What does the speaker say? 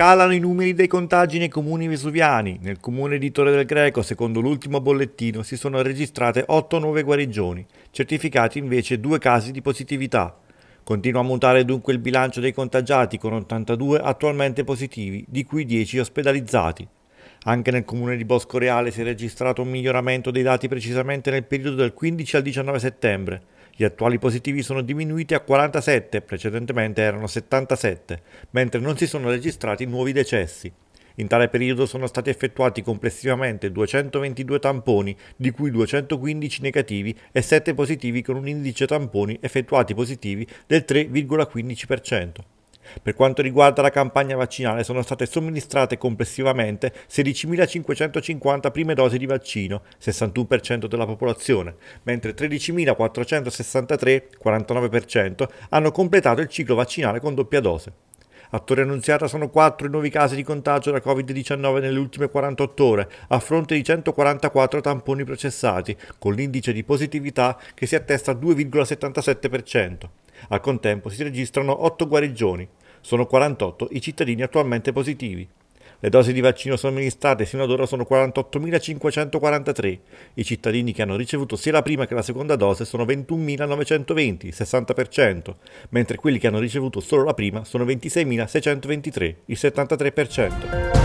Calano i numeri dei contagi nei comuni vesuviani. Nel comune di Torre del Greco, secondo l'ultimo bollettino, si sono registrate 8 nuove guarigioni, certificati invece due casi di positività. Continua a mutare dunque il bilancio dei contagiati con 82 attualmente positivi, di cui 10 ospedalizzati. Anche nel comune di Bosco Reale si è registrato un miglioramento dei dati precisamente nel periodo dal 15 al 19 settembre. Gli attuali positivi sono diminuiti a 47, precedentemente erano 77, mentre non si sono registrati nuovi decessi. In tale periodo sono stati effettuati complessivamente 222 tamponi, di cui 215 negativi e 7 positivi con un indice tamponi effettuati positivi del 3,15%. Per quanto riguarda la campagna vaccinale, sono state somministrate complessivamente 16.550 prime dosi di vaccino, 61% della popolazione, mentre 13.463, 49%, hanno completato il ciclo vaccinale con doppia dose. A Torre Annunziata sono 4 i nuovi casi di contagio da Covid-19 nelle ultime 48 ore, a fronte di 144 tamponi processati, con l'indice di positività che si attesta al 2,77%. Al contempo si registrano 8 guarigioni. Sono 48 i cittadini attualmente positivi. Le dosi di vaccino somministrate sino ad ora sono 48.543. I cittadini che hanno ricevuto sia la prima che la seconda dose sono 21.920, il 60%, mentre quelli che hanno ricevuto solo la prima sono 26.623, il 73%.